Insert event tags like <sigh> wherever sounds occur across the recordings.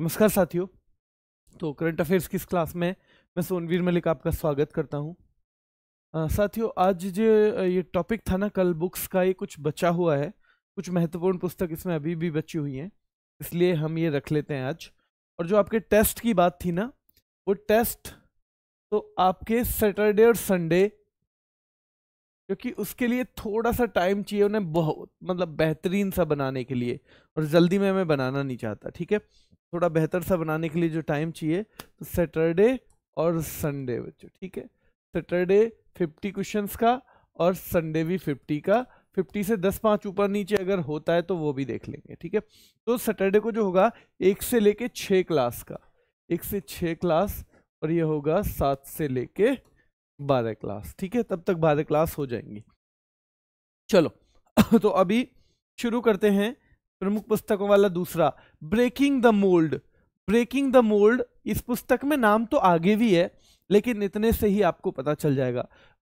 नमस्कार साथियों तो करंट अफेयर्स की इस क्लास में मैं सोनवीर मलिक आपका स्वागत करता हूँ साथियों आज जो ये टॉपिक था ना कल बुक्स का ये कुछ बचा हुआ है कुछ महत्वपूर्ण पुस्तक इसमें अभी भी बची हुई हैं इसलिए हम ये रख लेते हैं आज और जो आपके टेस्ट की बात थी ना वो टेस्ट तो आपके सैटरडे और संडे क्योंकि उसके लिए थोड़ा सा टाइम चाहिए उन्हें बहुत मतलब बेहतरीन सा बनाने के लिए और जल्दी में मैं बनाना नहीं चाहता ठीक है थोड़ा बेहतर सा बनाने के लिए जो टाइम चाहिए तो सैटरडे और संडे बच्चों ठीक है सैटरडे फिफ्टी क्वेश्चन का और संडे भी फिफ्टी का फिफ्टी से दस पाँच ऊपर नीचे अगर होता है तो वो भी देख लेंगे ठीक है तो सैटरडे को जो होगा एक से लेके छः क्लास का एक से छः क्लास और ये होगा सात से लेके बारह क्लास ठीक है तब तक बारह क्लास हो जाएंगी चलो <coughs> तो अभी शुरू करते हैं प्रमुख पुस्तकों वाला दूसरा breaking the mould breaking the mould इस पुस्तक में नाम तो आगे भी है लेकिन इतने से ही आपको पता चल जाएगा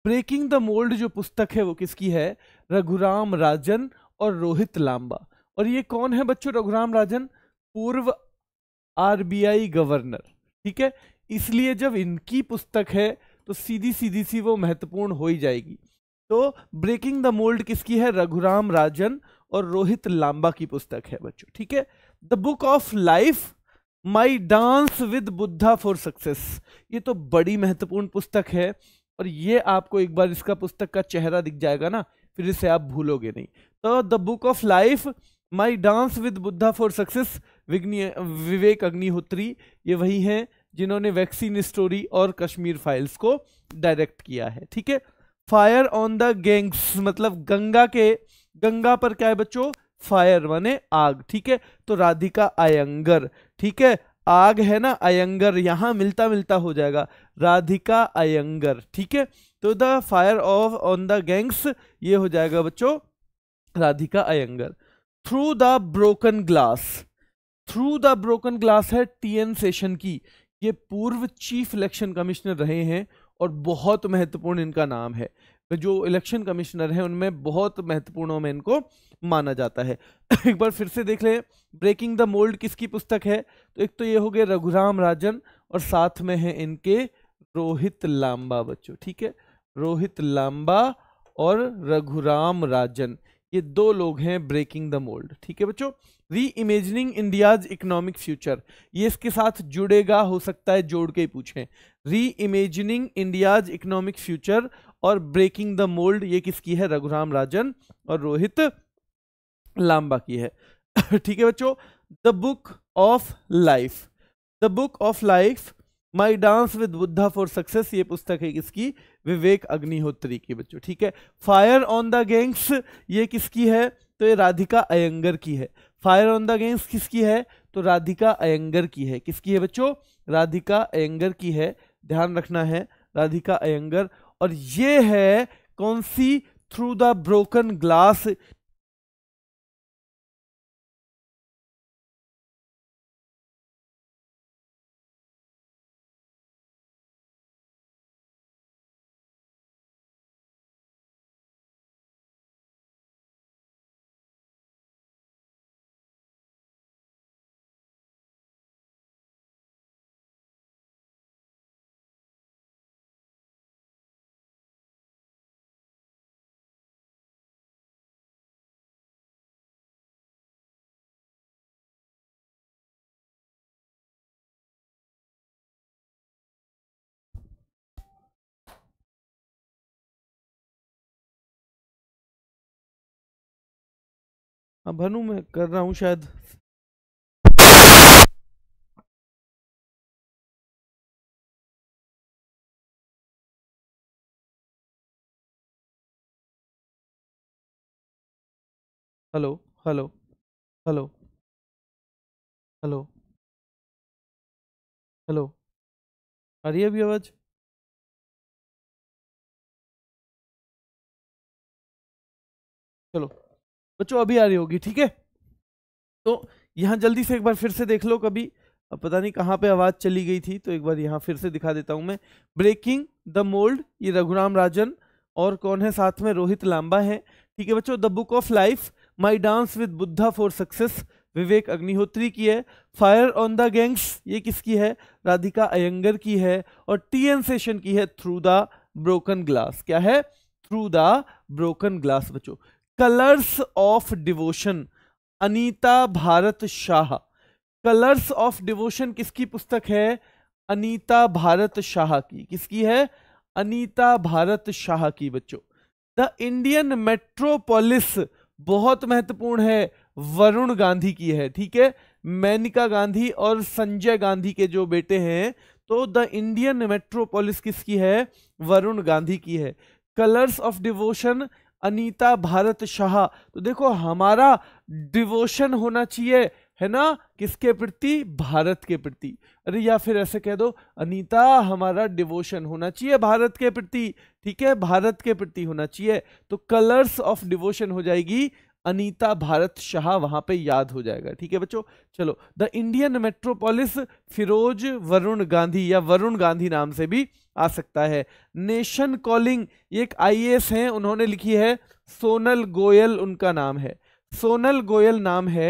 ब्रेकिंग द मोल्ड जो पुस्तक है वो किसकी है रघुराम राजन और रोहित लांबा और ये कौन है बच्चों रघुराम राजन पूर्व आरबीआई गवर्नर ठीक है इसलिए जब इनकी पुस्तक है तो सीधी सीधी सी वो महत्वपूर्ण हो ही जाएगी तो ब्रेकिंग द मोल्ड किसकी है रघुराम राजन और रोहित लांबा की पुस्तक है बच्चों ठीक है the book of life my dance with Buddha for success ये तो बड़ी महत्वपूर्ण पुस्तक है और ये आपको एक बार इसका पुस्तक का चेहरा दिख जाएगा ना फिर इसे आप भूलोगे नहीं तो the book of life my dance with Buddha for success Vivek Agnihotri ये वही हैं जिन्होंने वैक्सीन स्टोरी और कश्मीर फाइल्स को डायरेक्ट किया है ठीक है फायर ऑन द गैंग्स मतलब गंगा के गंगा पर क्या है बच्चों फायर माने आग ठीक है तो राधिका अयंगर ठीक है आग है ना अयंगर यहां मिलता मिलता हो जाएगा राधिका अयंगर ठीक है तो the fire of on the gangs ये हो जाएगा बच्चों Radhika Iyengar through the broken glass through the broken glass है टी एन सेशन की ये पूर्व चीफ इलेक्शन कमिश्नर रहे हैं और बहुत महत्वपूर्ण इनका नाम है तो जो इलेक्शन कमिश्नर हैं उनमें बहुत महत्वपूर्णों में इनको माना जाता है <coughs> एक बार फिर से देख लें ब्रेकिंग द मोल्ड किसकी पुस्तक है तो एक तो ये हो गए रघुराम राजन और साथ में है इनके रोहित लांबा बच्चों ठीक है रोहित लांबा और रघुराम राजन ये दो लोग हैं ब्रेकिंग द मोल्ड ठीक है बच्चों री इमेजिनिंग इंडियाज इकोनॉमिक फ्यूचर ये इसके साथ जुड़ेगा हो सकता है जोड़ के ही पूछें reimagining India's economic future और ब्रेकिंग द मोल्ड ये किसकी है रघुराम राजन और रोहित लांबा की है <laughs> ठीक है बच्चों the book of life the book of life my dance with Buddha for success ये पुस्तक है किसकी विवेक अग्निहोत्री की बच्चों ठीक है फायर ऑन द गैंग्स ये किसकी है तो ये राधिका अयंगर की है फायर ऑन द गैंग्स किसकी है तो राधिका अयंगर की है किसकी है बच्चों राधिका अयंगर की है ध्यान रखना है राधिका अयंगर और ये है कौन सी थ्रू द ब्रोकन ग्लास हाँ भनू मैं कर रहा हूँ शायद hello hello hello hello hello आ रही है अभी आवाज़ चलो बच्चों अभी आ रही होगी ठीक है तो यहाँ जल्दी से एक बार फिर से देख लो कभी अब पता नहीं कहाँ पे आवाज़ चली गई थी तो एक बार यहाँ फिर से दिखा देता हूँ मैं ब्रेकिंग द मोल्ड ये रघुराम राजन और कौन है साथ में रोहित लांबा है ठीक है बच्चों the book of life my dance with Buddha for success Vivek Agnihotri की है फायर ऑन द गैंग्स ये किसकी है राधिका अयंगर की है और टी एन सेशन की है थ्रू द ब्रोकन ग्लास क्या है थ्रू द ब्रोकन ग्लास बच्चों colours of devotion Anita Bharat Shah colours of devotion किसकी पुस्तक है अनीता भारत शाह की किसकी है अनीता भारत शाह की बच्चों द इंडियन मेट्रोपोलिस बहुत महत्वपूर्ण है वरुण गांधी की है ठीक है मैनिका गांधी और संजय गांधी के जो बेटे हैं तो द इंडियन मेट्रोपोलिस किसकी है वरुण गांधी की है colours of devotion Anita Bharat Shah तो देखो हमारा डिवोशन होना चाहिए है ना किसके प्रति भारत के प्रति अरे या फिर ऐसे कह दो अनीता हमारा डिवोशन होना चाहिए भारत के प्रति ठीक है भारत के प्रति होना चाहिए तो कलर्स ऑफ डिवोशन हो जाएगी अनीता भारत शाह वहां पे याद हो जाएगा ठीक है बच्चों चलो the Indian metropolis Firoz Varun Gandhi या वरुण गांधी नाम से भी आ सकता है नेशन कॉलिंग ये एक आईएएस हैं उन्होंने लिखी है सोनल गोयल उनका नाम है सोनल गोयल नाम है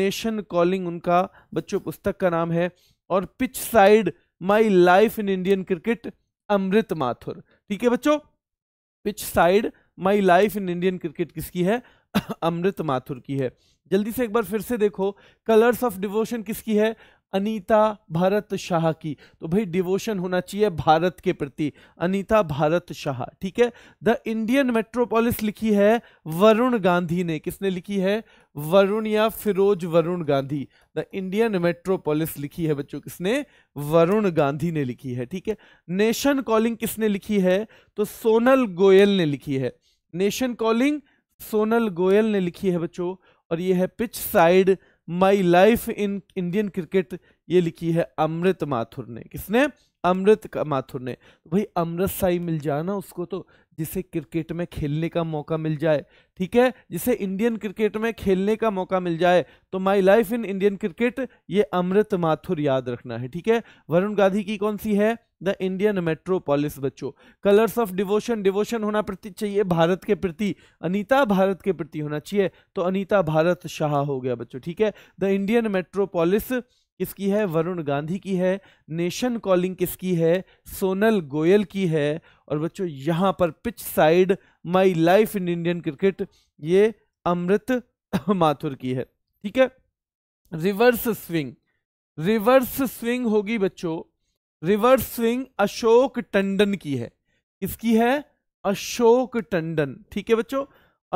नेशन कॉलिंग उनका बच्चों पुस्तक का नाम है और pitch side my life in Indian cricket Amrit Mathur ठीक है बच्चों pitch side my life in Indian cricket किसकी है <coughs> अमृत माथुर की है जल्दी से एक बार फिर से देखो कलर्स ऑफ डिवोशन किसकी है अनीता भारत शाह की तो भाई डिवोशन होना चाहिए भारत के प्रति अनीता भारत शाह ठीक है द इंडियन मेट्रोपोलिस लिखी है वरुण गांधी ने किसने लिखी है वरुण या Firoz Varun Gandhi the Indian metropolis लिखी है बच्चों किसने वरुण गांधी ने लिखी है ठीक है नेशन कॉलिंग किसने लिखी है तो सोनल गोयल ने लिखी है नेशन कॉलिंग सोनल गोयल ने लिखी है बच्चों और ये है pitch side my life in Indian cricket ये लिखी है अमृत माथुर ने किसने अमृत का माथुर ने तो भाई अमृत साई मिल जाए ना उसको तो जिसे क्रिकेट में खेलने का मौका मिल जाए ठीक है जिसे इंडियन क्रिकेट में खेलने का मौका मिल जाए तो my life in Indian cricket ये अमृत माथुर याद रखना है ठीक है वरुण गांधी की कौन सी है द इंडियन मेट्रोपोलिस बच्चों कलर्स ऑफ डिवोशन डिवोशन होना प्रति चाहिए भारत के प्रति अनिता भारत के प्रति होना चाहिए तो अनिता भारत शाह हो गया बच्चों ठीक है द इंडियन मेट्रोपोलिस किसकी है वरुण गांधी की है नेशन कॉलिंग किसकी है सोनल गोयल की है और बच्चों यहाँ पर pitch side my life in Indian cricket ये अमृत <coughs> माथुर की है ठीक है रिवर्स स्विंग रिवर्स स्विंग होगी बच्चों रिवर्स स्विंग अशोक टंडन की है किसकी है अशोक टंडन ठीक है बच्चों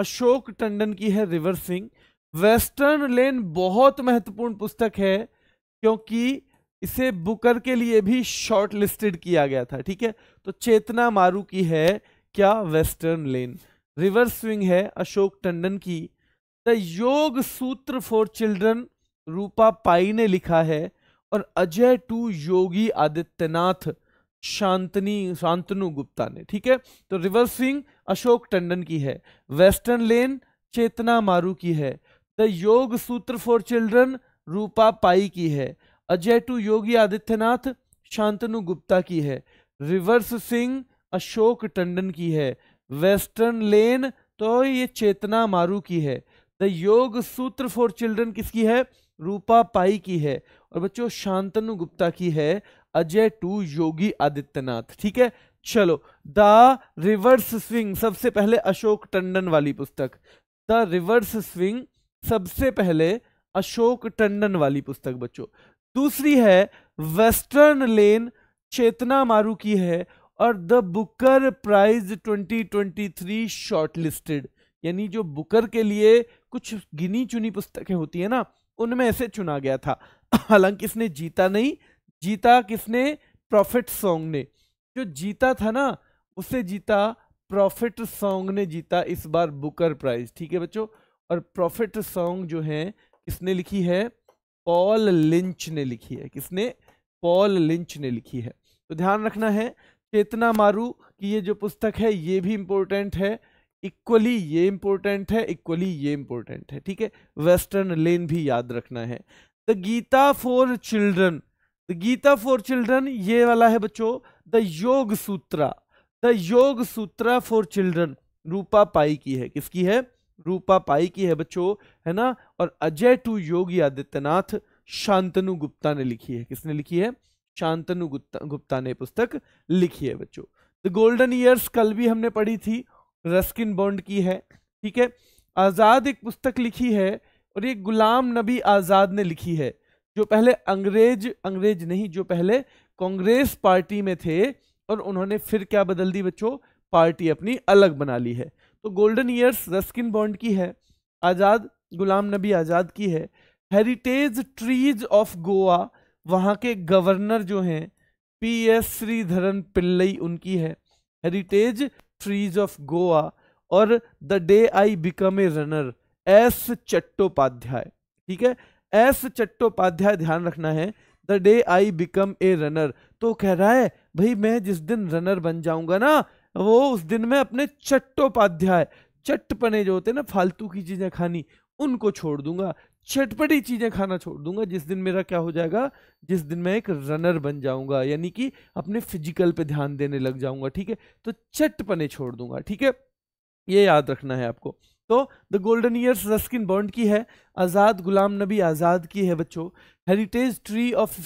अशोक टंडन की है रिवर्स स्विंग वेस्टर्न लेन बहुत महत्वपूर्ण पुस्तक है क्योंकि इसे बुकर के लिए भी शॉर्ट लिस्टेड किया गया था ठीक है तो चेतना मारू की है क्या वेस्टर्न लेन रिवर्स स्विंग है अशोक टंडन की द योग सूत्र फॉर चिल्ड्रन रूपा पाई ने लिखा है और अजय टू योगी आदित्यनाथ शांतनी शांतनु गुप्ता ने ठीक है तो रिवर्स स्विंग अशोक टंडन की है वेस्टर्न लेन चेतना मारू की है द योग सूत्र फॉर चिल्ड्रन रूपा पाई की है अजय टू योगी आदित्यनाथ शांतनु गुप्ता की है रिवर्स सिंह अशोक टंडन की है वेस्टर्न लेन तो ये चेतना मारू की है द योग सूत्र फॉर चिल्ड्रन किसकी है रूपा पाई की है और बच्चों शांतनु गुप्ता की है अजय टू योगी आदित्यनाथ ठीक है चलो द रिवर्स स्विंग सबसे पहले अशोक टंडन वाली पुस्तक द रिवर्स स्विंग सबसे पहले अशोक टंडन वाली पुस्तक बच्चों दूसरी है वेस्टर्न लेन चेतना मारू की है और द बुकर प्राइज 2023 शॉर्टलिस्टेड यानी जो बुकर के लिए कुछ गिनी चुनी पुस्तकें होती है ना उनमें ऐसे चुना गया था हालांकि इसने जीता नहीं जीता किसने प्रॉफिट सॉन्ग ने जो जीता था ना उसे जीता प्रॉफिट सॉन्ग ने जीता इस बार बुकर प्राइज ठीक है बच्चों और प्रॉफिट सॉन्ग जो है किसने लिखी है पॉल लिंच ने लिखी है किसने पॉल लिंच ने लिखी है तो ध्यान रखना है चेतना मारू की ये जो पुस्तक है ये भी इम्पोर्टेंट है इक्वली ये इम्पोर्टेंट है इक्वली ये इम्पोर्टेंट है ठीक है वेस्टर्न लेन भी याद रखना है the Gita for children the Gita for children ये वाला है बच्चों द योग सूत्रा द योग सूत्रा फॉर चिल्ड्रन रूपा पाई की है किसकी है रूपा पाई की है बच्चों है ना और अजय टू योगी आदित्यनाथ शांतनु गुप्ता ने लिखी है किसने लिखी है शांतनु गुप्ता गुप्ता ने पुस्तक लिखी है बच्चों द गोल्डन ईयर्स कल भी हमने पढ़ी थी रस्किन बॉन्ड की है ठीक है आज़ाद एक पुस्तक लिखी है और ये गुलाम नबी आज़ाद ने लिखी है जो पहले अंग्रेज अंग्रेज नहीं जो पहले कांग्रेस पार्टी में थे और उन्होंने फिर क्या बदल दी बच्चों पार्टी अपनी अलग बना ली है तो गोल्डन ईयर्स रस्किन बॉन्ड की है आज़ाद गुलाम नबी आज़ाद की है हेरिटेज ट्रीज ऑफ गोवा वहाँ के गवर्नर जो हैं पी एस श्रीधरन पिल्लई उनकी है हेरिटेज ट्रीज ऑफ गोवा और the day I become a runner S Chattopadhyay ठीक है एस चट्टोपाध्याय ध्यान रखना है the day I become a runner तो कह रहा है भाई मैं जिस दिन रनर बन जाऊंगा ना वो उस दिन में अपने चट्टोपाध्याय चटपने जो होते हैं ना फालतू की चीज़ें खानी उनको छोड़ दूंगा चटपटी चीज़ें खाना छोड़ दूंगा जिस दिन मेरा क्या हो जाएगा जिस दिन मैं एक रनर बन जाऊंगा यानी कि अपने फिजिकल पे ध्यान देने लग जाऊंगा ठीक है तो चटपने छोड़ दूंगा ठीक है ये याद रखना है आपको तो the golden years Ruskin Bond की है आज़ाद गुलाम नबी आज़ाद की है बच्चों हेरिटेज ट्री ऑफ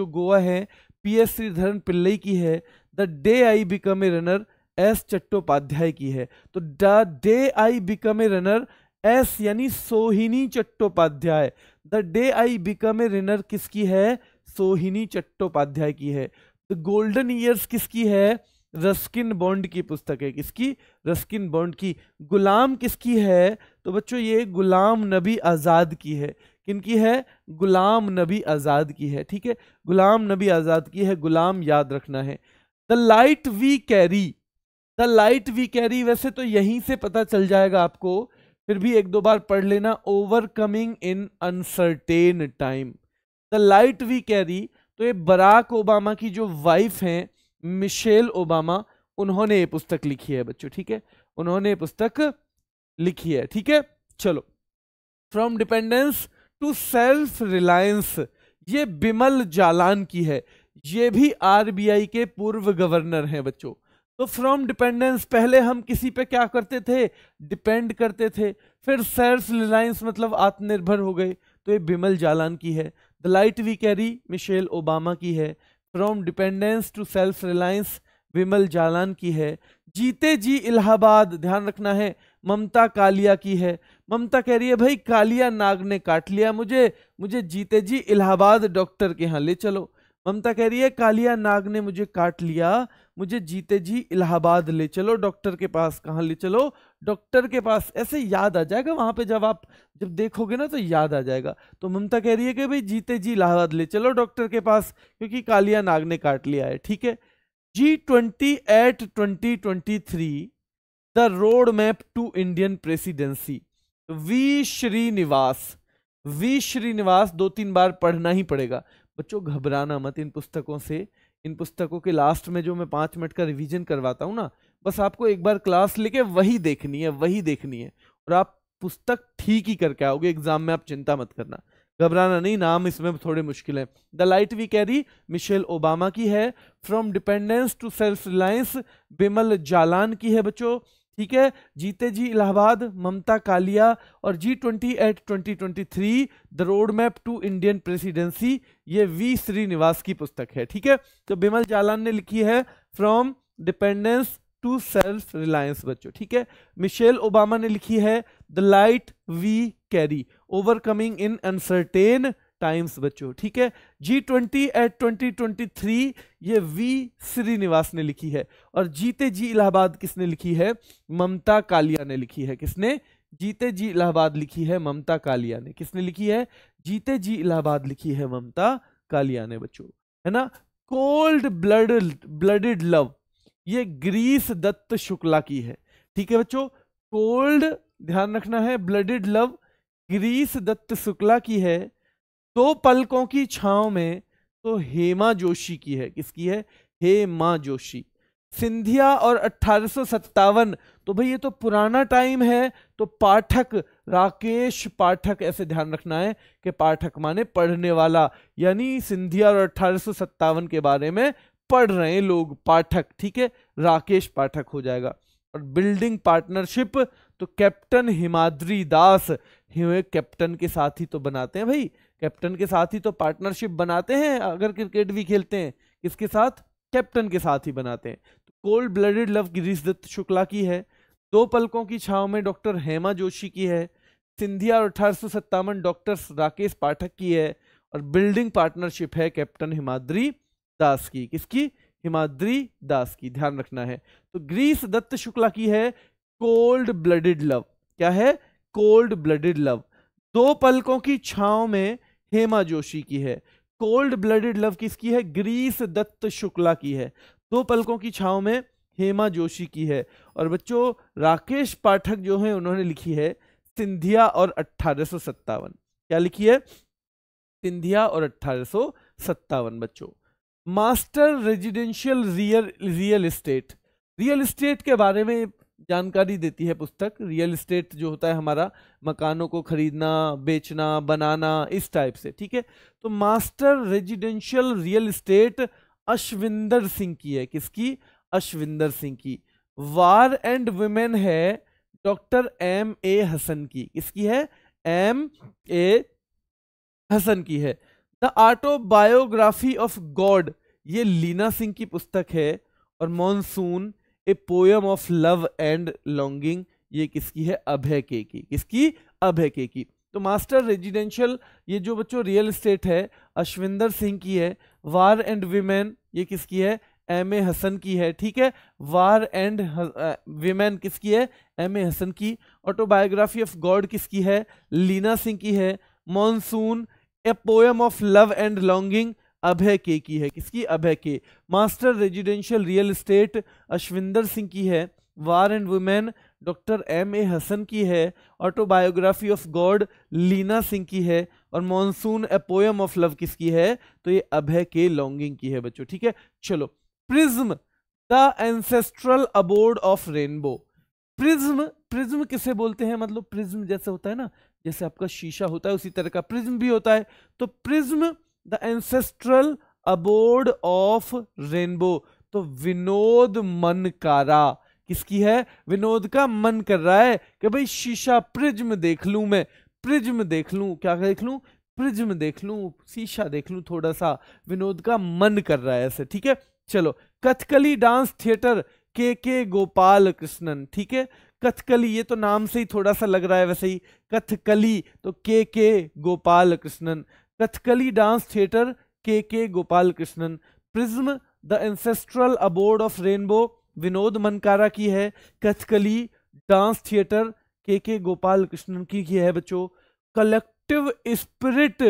जो गोवा है पी एस श्रीधरन पिल्लई की है the day I become a runner S Chattopadhyay की है तो the day I become a runner S यानी Sohini Chattopadhyay the day I become a runner किसकी है सोहिनी चट्टोपाध्याय की है द गोल्डन ईयर्स किसकी है रस्किन बॉन्ड की पुस्तक है किसकी रस्किन बॉन्ड की गुलाम किसकी है तो बच्चों ये गुलाम नबी आज़ाद की है किनकी है गुलाम नबी आज़ाद की है ठीक है गुलाम नबी आज़ाद की है गुलाम याद रखना है the light we carry the light we carry वैसे तो यहीं से पता चल जाएगा आपको फिर भी एक दो बार पढ़ लेना overcoming in uncertain time the light we carry तो ये बराक ओबामा की जो वाइफ हैं मिशेल ओबामा उन्होंने ये पुस्तक लिखी है बच्चों ठीक है उन्होंने ये पुस्तक लिखी है ठीक है चलो from dependence to self reliance ये बिमल जालान की है ये भी आरबीआई के पूर्व गवर्नर हैं बच्चों तो फ्रॉम डिपेंडेंस पहले हम किसी पे क्या करते थे डिपेंड करते थे फिर सेल्फ रिलायंस मतलब आत्मनिर्भर हो गए तो ये बिमल जालान की है the light we carry Michelle Obama की है from dependence to self reliance Vimal Jalan की है जीते जी इलाहाबाद ध्यान रखना है ममता कालिया की है ममता कह रही है भाई कालिया नाग ने काट लिया मुझे मुझे जीते जी इलाहाबाद डॉक्टर के यहाँ ले चलो ममता कह रही है कालिया नाग ने मुझे काट लिया मुझे जीते जी इलाहाबाद ले चलो डॉक्टर के पास कहाँ ले चलो डॉक्टर के पास ऐसे याद आ जाएगा वहाँ पे जब आप जब देखोगे ना तो याद आ जाएगा तो ममता कह रही है कि भाई जीते जी इलाहाबाद ले चलो डॉक्टर के पास क्योंकि कालिया नाग ने काट लिया है ठीक है G twenty at twenty twenty three the road map to Indian presidency V Srinivas V Srinivas दो तीन बार पढ़ना ही पड़ेगा बच्चों घबराना मत इन पुस्तकों से इन पुस्तकों के लास्ट में जो मैं पाँच मिनट का रिवीजन करवाता हूँ ना बस आपको एक बार क्लास लेके वही देखनी है वही देखनी है और आप पुस्तक ठीक ही करके आओगे एग्जाम में आप चिंता मत करना घबराना नहीं नाम इसमें थोड़े मुश्किल है the light we carry Michelle Obama की है from dependence to self reliance Bimal Jalan की है बच्चों ठीक है जीते जी इलाहाबाद ममता कालिया और G twenty at twenty twenty three the road map to Indian presidency ये वी श्रीनिवास की पुस्तक है ठीक है तो बिमल जालान ने लिखी है from dependence to self reliance बच्चों ठीक है मिशेल ओबामा ने लिखी है the light we carry overcoming in uncertain times बच्चों ठीक है G twenty at twenty twenty three ये वी श्रीनिवास ने लिखी है और जीते जी इलाहाबाद किसने लिखी है ममता कालिया ने लिखी है किसने जीते जी इलाहाबाद लिखी है ममता कालिया ने किसने लिखी है जीते जी इलाहाबाद लिखी है ममता कालिया ने बच्चों है ना कोल्ड ब्लड ब्लडेड लव ये ग्रीस दत्त शुक्ला की है ठीक है बच्चों कोल्ड ध्यान रखना है ब्लडेड लव ग्रीस दत्त शुक्ला की है दो पलकों की छाव में तो हेमा जोशी की है किसकी है हेमा जोशी सिंधिया और अट्ठारह तो भाई ये तो पुराना टाइम है तो पाठक राकेश पाठक ऐसे ध्यान रखना है कि पाठक माने पढ़ने वाला यानी सिंधिया और अट्ठारह के बारे में पढ़ रहे हैं लोग पाठक ठीक है राकेश पाठक हो जाएगा और बिल्डिंग पार्टनरशिप तो कैप्टन हिमाद्री दास कैप्टन के साथ ही तो बनाते हैं भाई कैप्टन के साथ ही तो पार्टनरशिप बनाते हैं अगर क्रिकेट भी खेलते हैं किसके साथ कैप्टन के साथ ही बनाते हैं तो cold blooded love Girish Dutt Shukla की है दो पलकों की छाव में डॉक्टर हेमा जोशी की है सिंधिया और अठारह डॉक्टर राकेश पाठक की है और बिल्डिंग पार्टनरशिप है कैप्टन हिमाद्री दास की किसकी हिमाद्री दास की ध्यान रखना है तो ग्रीस दत्त शुक्ला की है कोल्ड ब्लडेड लव क्या है कोल्ड ब्लडेड लव दो पलकों की छाव में हेमा जोशी की है कोल्ड ब्लडेड लव किसकी है ग्रीस दत्त शुक्ला की है दो पलकों की छाव में हेमा जोशी की है और बच्चों राकेश पाठक जो है उन्होंने लिखी है सिंधिया और अट्ठारह क्या लिखी है सिंधिया और अट्ठारह बच्चों master residential real real estate real estate के बारे में जानकारी देती है पुस्तक रियल इस्टेट जो होता है हमारा मकानों को खरीदना बेचना बनाना इस टाइप से ठीक है तो master residential real estate Ashwinder Singh की है किसकी अश्विंदर सिंह की वार एंड वुमेन है डॉक्टर एम ए हसन की किसकी है एम ए हसन की है द ऑटोबायोग्राफी ऑफ गॉड ये लीना सिंह की पुस्तक है और monsoon a poem of love and longing ये किसकी है अभय के की किसकी अभय के की तो मास्टर रेजिडेंशियल ये जो बच्चों रियल इस्टेट है अश्विंदर सिंह की है वार एंड विमेन ये किसकी है एम ए हसन की है ठीक है वार एंड विमेन किसकी है एम ए हसन की ऑटोबायोग्राफी ऑफ गॉड किसकी है लीना सिंह की है monsoon a poem of love and longing Abhay के की है किसकी Abhay K master residential real estate Ashwinder Singh की है war and women doctor M ए हसन की है autobiography of God Leena Singh की है और monsoon a poem of love किसकी है तो ये अभय के लॉन्गिंग की है बच्चों ठीक है चलो prism the ancestral abode of rainbow prism prism किसे बोलते हैं मतलब प्रिज्म जैसे होता है ना जैसे आपका शीशा होता है उसी तरह का प्रिज्म भी होता है तो prism the ancestral abode of rainbow तो विनोद मनकारा किसकी है विनोद का मन कर रहा है कि भाई शीशा प्रिज्म देख लूं मैं प्रिज्म देख लूं क्या देख लूं प्रिज्म देख लूं शीशा देख लूं थोड़ा सा विनोद का मन कर रहा है ऐसे ठीक है चलो Kathakali dance theatre K K Gopal Krishnan ठीक है कथकली ये तो नाम से ही थोड़ा सा लग रहा है वैसे ही कथकली तो K K Gopal Krishnan Kathakali dance theatre K K Gopal Krishnan prism the ancestral abode of rainbow Vinod Mankara की है Kathakali dance theatre K K Gopal Krishnan की, की है बच्चों कलेक्टिव स्पिरिट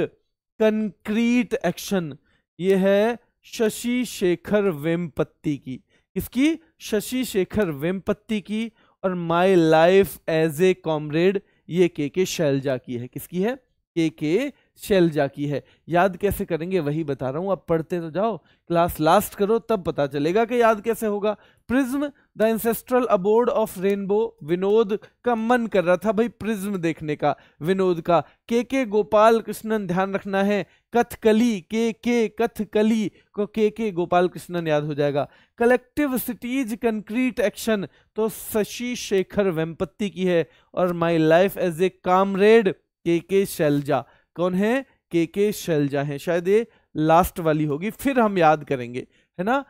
कंक्रीट एक्शन ये है शशि शेखर वेमपत्ति की किसकी शशि शेखर वेमपत्ती की और my life as a comrade ये के के शैलजा की है किसकी है के के शेल की है याद कैसे करेंगे वही बता रहा हूँ आप पढ़ते तो जाओ क्लास लास्ट करो तब पता चलेगा कि याद कैसे होगा prism the ancestral abode of rainbow Vinod का मन कर रहा था भाई प्रिज्म देखने का विनोद का के के गोपाल कृष्णन ध्यान रखना है कथकली के के कथकली को के के गोपाल कृष्णन याद हो जाएगा कलेक्टिव सिटीज कंक्रीट एक्शन तो शशि शेखर वेम्पत्ति की है और my life as a comrade K K Selja कौन है के के शैलजा है शायद ये लास्ट वाली होगी फिर हम याद करेंगे है ना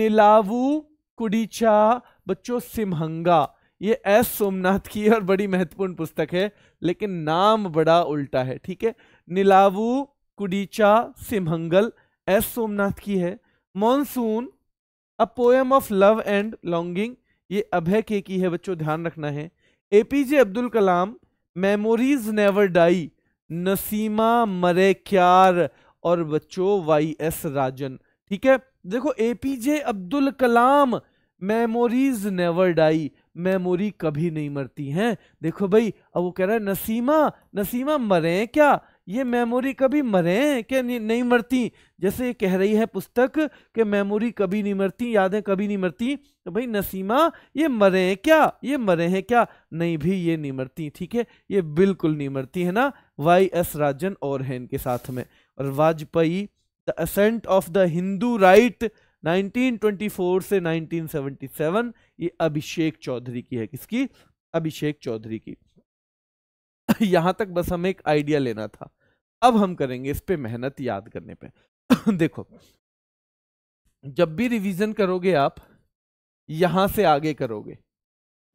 नीलावू कुडीचा बच्चों सिमहंगा ये एस सोमनाथ की और बड़ी महत्वपूर्ण पुस्तक है लेकिन नाम बड़ा उल्टा है ठीक है नीलावू कुडीचा सिमहंगल एस सोमनाथ की है monsoon a poem of love and longing ये अभय के की है बच्चों ध्यान रखना है APJ Abdul Kalam memories never die Naseema मरे क्यार और बच्चों वाई एस राजन ठीक है देखो APJ Abdul Kalam memories never die memory कभी नहीं मरती हैं देखो भाई अब वो कह रहा है नसीमा नसीमा मरे क्या ये मेमोरी कभी मरे क्या नहीं मरती जैसे ये कह रही है पुस्तक कि मेमोरी कभी नहीं मरती यादें कभी नहीं मरती तो भाई नसीमा ये मरे क्या ये मरे हैं क्या नहीं भी ये नहीं मरती ठीक है ये बिल्कुल नहीं मरती है ना वाई एस राजन और हैं इनके साथ में और Vajpayee the ascent of the Hindu right 1924 से 1977 ये अभिषेक चौधरी की है किसकी अभिषेक चौधरी की यहां तक बस हमें एक आइडिया लेना था अब हम करेंगे इस पे मेहनत याद करने पे देखो जब भी रिवीजन करोगे आप यहां से आगे करोगे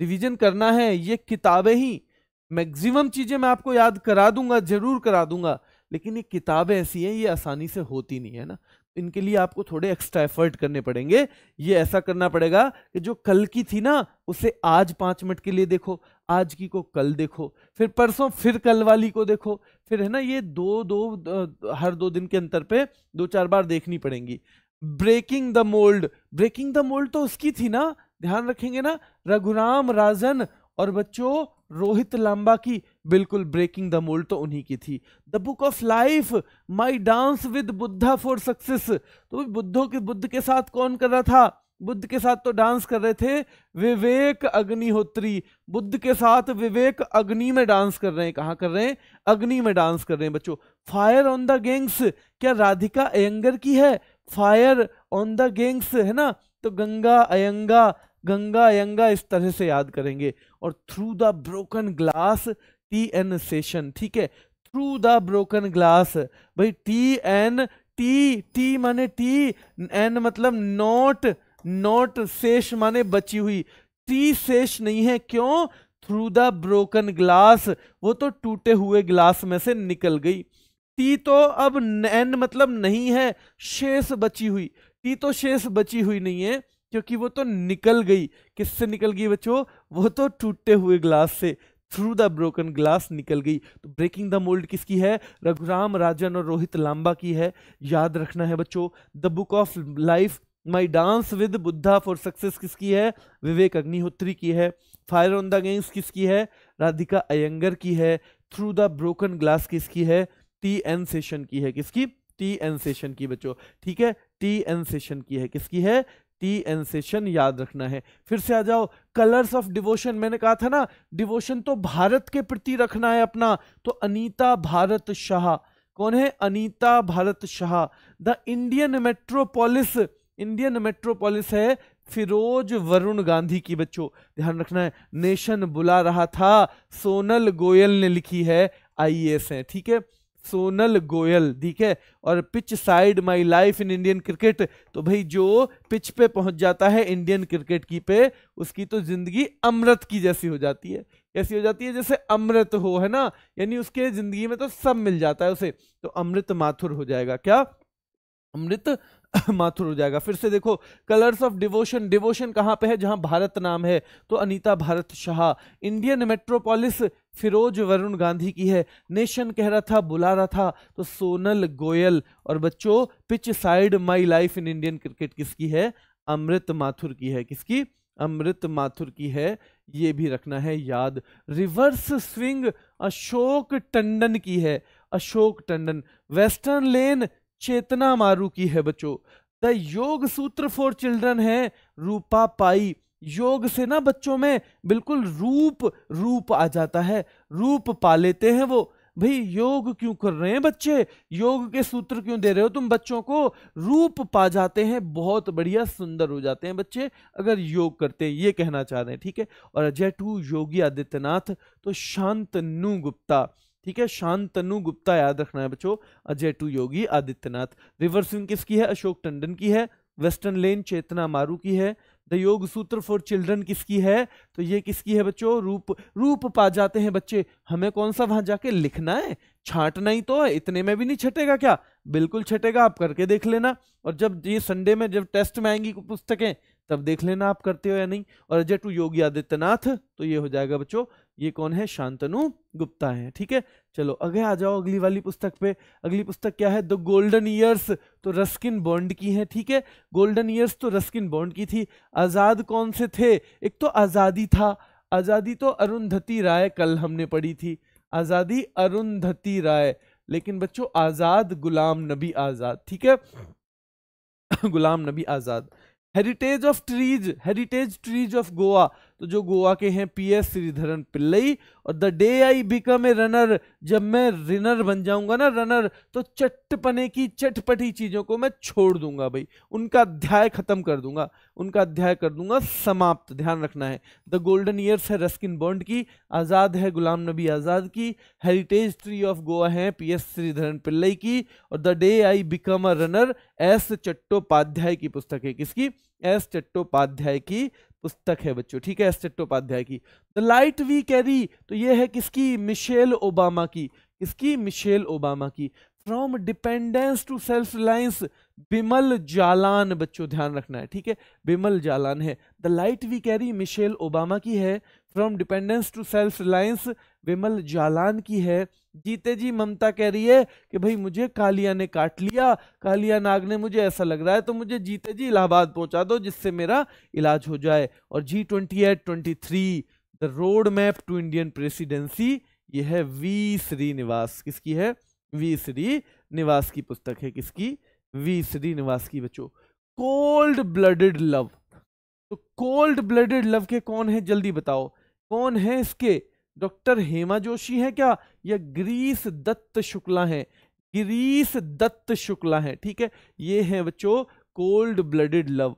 रिवीजन करना है ये किताबें ही मैक्सिमम चीज़ें मैं आपको याद करा दूंगा ज़रूर करा दूंगा लेकिन ये किताबें ऐसी हैं ये आसानी से होती नहीं है ना इनके लिए आपको थोड़े एक्स्ट्रा एफर्ट करने पड़ेंगे ये ऐसा करना पड़ेगा कि जो कल की थी ना उसे आज पाँच मिनट के लिए देखो आज की को कल देखो फिर परसों फिर कल वाली को देखो फिर है ना ये दो, दो हर दो दिन के अंतर पे दो चार बार देखनी पड़ेंगी breaking the mould breaking the mould तो उसकी थी ना ध्यान रखेंगे ना रघुराम राजन और बच्चों रोहित लांबा की बिल्कुल ब्रेकिंग द मोल्ड तो उन्हीं की थी the book of life my dance with Buddha for success तो बुद्धों के बुद्ध के साथ कौन कर रहा था बुद्ध के साथ तो डांस कर रहे थे विवेक अग्निहोत्री बुद्ध के साथ विवेक अग्नि में डांस कर रहे हैं कहाँ कर रहे हैं अग्नि में डांस कर रहे हैं बच्चों फायर ऑन द गेंग्स क्या राधिका अयंगर की है फायर ऑन द गेंग्स है ना तो गंगा अयंगा गंगा यंगा इस तरह से याद करेंगे और through the broken glass T N Seshan ठीक है थ्रू द ब्रोकन ग्लास भाई टी एन टी टी माने टी एन मतलब नोट नोट शेष माने बची हुई टी शेष नहीं है क्यों थ्रू द ब्रोकन ग्लास वो तो टूटे हुए ग्लास में से निकल गई टी तो अब एन मतलब नहीं है शेष बची हुई टी तो शेष बची हुई नहीं है क्योंकि वो तो निकल गई किससे निकल गई बच्चों वो तो टूटते हुए ग्लास से थ्रू द ब्रोकन ग्लास निकल गई तो ब्रेकिंग द मोल्ड किसकी है रघुराम राजन और रोहित लांबा की है याद रखना है बच्चों the book of life my dance with Buddha for success किसकी है विवेक अग्निहोत्री की है फायर ऑन द गेम्स किसकी है राधिका अयंगर की है थ्रू द ब्रोकन ग्लास किसकी है टी एन सेशन की है किसकी टी एन सेशन की बच्चों ठीक है टी एन सेशन की है किसकी है टी एन सेशन याद रखना है फिर से आ जाओ कलर्स ऑफ डिवोशन मैंने कहा था ना डिवोशन तो भारत के प्रति रखना है अपना तो अनीता भारत शाह कौन है Anita Bharat Shah the Indian metropolis Indian metropolis है फिरोज वरुण गांधी की बच्चों ध्यान रखना है नेशन बुला रहा था सोनल गोयल ने लिखी है एस e है ठीक है सोनल गोयल ठीक है और pitch side my life in Indian cricket तो भाई जो पिच पे पहुंच जाता है इंडियन क्रिकेट की पे उसकी तो जिंदगी अमृत की जैसी हो जाती है कैसी हो जाती है जैसे अमृत हो है ना यानी उसके जिंदगी में तो सब मिल जाता है उसे तो अमृत माथुर हो जाएगा क्या अमृत <laughs> माथुर हो जाएगा फिर से देखो कलर्स ऑफ डिवोशन डिवोशन कहाँ पे है जहाँ भारत नाम है तो अनीता भारत शाह इंडियन मेट्रोपोलिस फिरोज वरुण गांधी की है नेशन कह रहा था बुला रहा था तो सोनल गोयल और बच्चों pitch side my life in Indian cricket किसकी है अमृत माथुर की है किसकी अमृत माथुर की है ये भी रखना है याद रिवर्स स्विंग अशोक टंडन की है अशोक टंडन वेस्टर्न लेन चेतना मारू की है बच्चों द योग सूत्र फॉर चिल्ड्रन है रूपा पाई योग से ना बच्चों में बिल्कुल रूप रूप आ जाता है रूप पा लेते हैं वो भाई योग क्यों कर रहे हैं बच्चे योग के सूत्र क्यों दे रहे हो तुम बच्चों को रूप पा जाते हैं बहुत बढ़िया सुंदर हो जाते हैं बच्चे अगर योग करते हैं ये कहना चाह रहे हैं ठीक है और अजय टू योगी आदित्यनाथ तो शांत नु गुप्ता ठीक है शांतनु गुप्ता याद रखना है बच्चों Ajay to Yogi Adityanath river swing किसकी है अशोक टंडन की है वेस्टर्न लेन चेतना मारू की है द योग सूत्र फॉर चिल्ड्रन किसकी है तो ये किसकी है बच्चों रूप रूप पा जाते हैं बच्चे हमें कौन सा वहां जाके लिखना है छांटना ही तो है इतने में भी नहीं छटेगा क्या बिल्कुल छटेगा आप करके देख लेना और जब ये संडे में जब टेस्ट में आएंगी पुस्तकें तब देख लेना आप करते हो या नहीं और अजय टू योगी आदित्यनाथ तो ये हो जाएगा बच्चों ये कौन है शांतनु गुप्ता है ठीक है चलो अगे आ जाओ अगली वाली पुस्तक पे अगली पुस्तक क्या है द गोल्डन ईयर्स तो रस्किन बॉन्ड की है ठीक है गोल्डन ईयर्स तो रस्किन बॉन्ड की थी आज़ाद कौन से थे एक तो आज़ादी था आज़ादी तो अरुंधति राय कल हमने पढ़ी थी आज़ादी अरुंधति राय लेकिन बच्चों आज़ाद गुलाम नबी आज़ाद ठीक है Ghulam Nabi Azad heritage of trees heritage trees of Goa तो जो गोवा के हैं पी एस श्रीधरन पिल्लई और the day I become a runner जब मैं रिनर बन जाऊंगा ना रनर तो चटपने की चटपटी चीज़ों को मैं छोड़ दूंगा भाई उनका अध्याय खत्म कर दूंगा उनका अध्याय कर दूंगा समाप्त ध्यान रखना है द गोल्डन ईयर्स है रस्किन बॉन्ड की आज़ाद है गुलाम नबी आज़ाद की हेरिटेज ट्री ऑफ गोवा है पी एस श्रीधरन पिल्लई की और the day I become a runner S Chattopadhyay की पुस्तक है किसकी एस चट्टोपाध्याय की पुस्तक है बच्चों ठीक है एस की द लाइट वी कैरी तो ये है किसकी मिशेल ओबामा की किसकी मिशेल ओबामा की from dependence to self reliance Bimal Jalan बच्चों ध्यान रखना है ठीक है बिमल जालान है the light we carry Michelle Obama की है from dependence to self reliance Vimal Jalan की है जीते जी ममता कह रही है कि भाई मुझे कालिया ने काट लिया कालिया नाग ने मुझे ऐसा लग रहा है तो मुझे जीते जी इलाहाबाद पहुंचा दो जिससे मेरा इलाज हो जाए और G twenty at twenty three the road map to Indian presidency ये है वी श्रीनिवास किसकी है वी श्रीनिवास की पुस्तक है किसकी वी श्रीनिवास की बच्चों कोल्ड ब्लडेड लव तो कोल्ड ब्लडेड लव के कौन है जल्दी बताओ कौन है इसके डॉक्टर हेमा जोशी है क्या या ग्रीस दत्त शुक्ला है ग्रीस दत्त शुक्ला है ठीक है ये है बच्चों कोल्ड ब्लडेड लव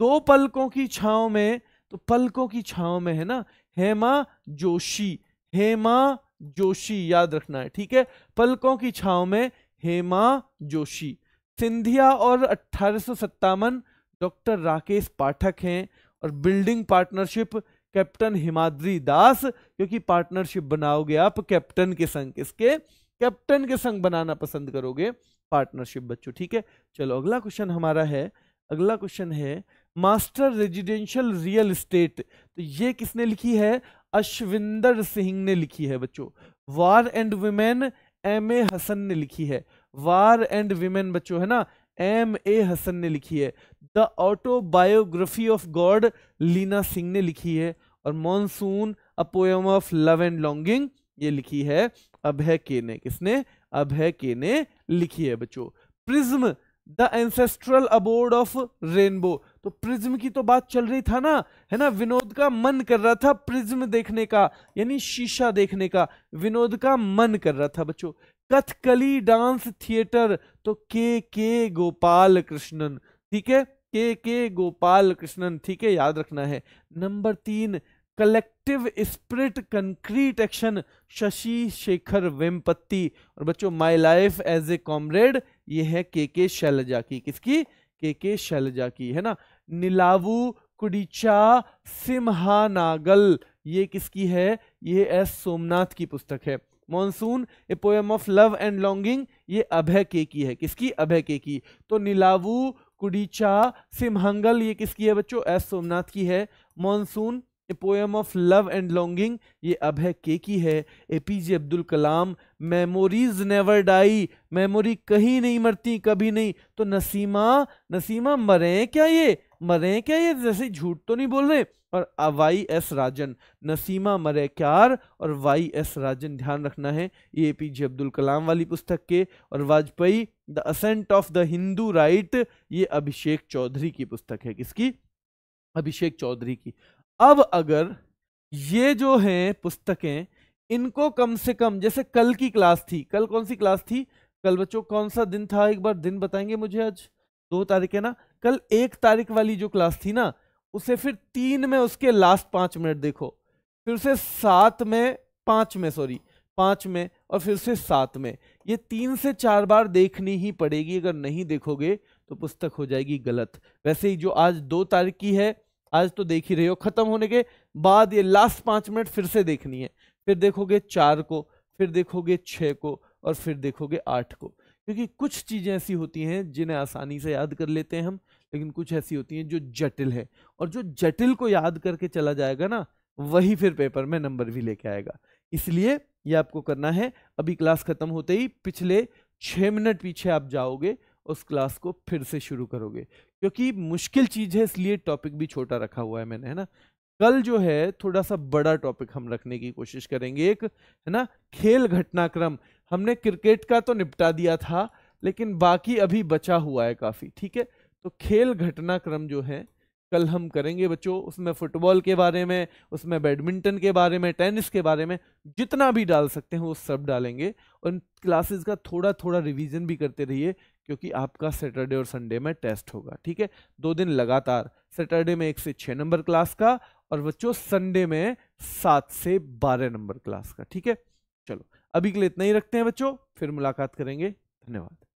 दो पलकों की छाओ में तो पलकों की छाओ में है ना हेमा जोशी हेमा जोशी याद रखना है ठीक है पलकों की छाओ में हेमा जोशी सिंधिया और अट्ठारह डॉक्टर राकेश पाठक हैं और building partnership captain Himadri Das क्योंकि पार्टनरशिप बनाओगे आप कैप्टन के संग इसके कैप्टन के संग बनाना पसंद करोगे पार्टनरशिप बच्चों ठीक है चलो अगला क्वेश्चन हमारा है अगला क्वेश्चन है मास्टर रेजिडेंशियल रियल इस्टेट तो ये किसने लिखी है अश्विंदर सिंह ने लिखी है बच्चों वार एंड वुमेन एम ए हसन ने लिखी है वार एंड विमेन बच्चों है ना एम ए हसन ने लिखी है the autobiography of God Leena Singh ने लिखी है और monsoon a poem of love and longing ये लिखी है अभय के ने किसने अभय के ने लिखी है बच्चों prism the ancestral abode of rainbow तो प्रिज्म की तो बात चल रही था ना है ना विनोद का मन कर रहा था प्रिज्म देखने का यानी शीशा देखने का विनोद का मन कर रहा था बच्चों कथकली डांस थिएटर तो के के गोपाल कृष्णन ठीक है के के गोपाल कृष्णन ठीक है याद रखना है नंबर तीन collective spirit concrete action Shashi Shekhar Vempati और बच्चों my life as a comrade ये है के के शैलजा की किसकी के के शैलजा की है ना नीलावु कुडीचा सिम्हानागल ये किसकी है ये एस सोमनाथ की पुस्तक है monsoon a poem of love and longing ये अभय के की है किसकी अभय के की तो नीलावु कुडीचा सिम्हांगल ये किसकी है बच्चों एस सोमनाथ की है monsoon a poem of love and longing ये अभय के की है A P J Abdul Kalam memories never die memory कहीं नहीं मरती कभी नहीं तो नसीमा नसीमा मरे क्या ये मरे क्या ये जैसे झूठ तो नहीं बोल रहे और वाई एस राजन नसीमा मरे क्यार और वाई एस राजन ध्यान रखना है ये ए पी जे अब्दुल कलाम वाली पुस्तक के और Vajpayee the ascent of the Hindu right ये अभिषेक चौधरी की पुस्तक है किसकी अभिषेक चौधरी की अब अगर ये जो हैं पुस्तकें इनको कम से कम जैसे कल की क्लास थी कल कौन सी क्लास थी कल बच्चों कौन सा दिन था एक बार दिन बताएंगे मुझे आज दो तारीख है ना कल एक तारीख वाली जो क्लास थी ना उसे फिर तीन में उसके लास्ट पाँच मिनट देखो फिर उसे सात में पाँच में सॉरी पाँच में और फिर उसे सात में ये तीन से चार बार देखनी ही पड़ेगी अगर नहीं देखोगे तो पुस्तक हो जाएगी गलत वैसे ही जो आज दो तारीख की है आज तो देख ही रहे हो खत्म होने के बाद ये लास्ट पाँच मिनट फिर से देखनी है फिर देखोगे चार को फिर देखोगे छः को और फिर देखोगे आठ को क्योंकि कुछ चीज़ें ऐसी होती हैं जिन्हें आसानी से याद कर लेते हैं हम लेकिन कुछ ऐसी होती हैं जो जटिल है और जो जटिल को याद करके चला जाएगा ना वही फिर पेपर में नंबर भी लेके आएगा इसलिए ये आपको करना है अभी क्लास खत्म होते ही पिछले छः मिनट पीछे आप जाओगे उस क्लास को फिर से शुरू करोगे क्योंकि मुश्किल चीज़ है इसलिए टॉपिक भी छोटा रखा हुआ है मैंने है ना कल जो है थोड़ा सा बड़ा टॉपिक हम रखने की कोशिश करेंगे एक है ना खेल घटनाक्रम हमने क्रिकेट का तो निपटा दिया था लेकिन बाकी अभी बचा हुआ है काफ़ी ठीक है तो खेल घटनाक्रम जो है कल हम करेंगे बच्चों उसमें फुटबॉल के बारे में उसमें बैडमिंटन के बारे में टेनिस के बारे में जितना भी डाल सकते हैं वो सब डालेंगे और क्लासेस का थोड़ा थोड़ा रिवीजन भी करते रहिए क्योंकि आपका सैटरडे और संडे में टेस्ट होगा ठीक है दो दिन लगातार सैटरडे में एक से छः नंबर क्लास का और बच्चों संडे में सात से बारह नंबर क्लास का ठीक है चलो अभी के लिए इतना ही रखते हैं बच्चों फिर मुलाकात करेंगे धन्यवाद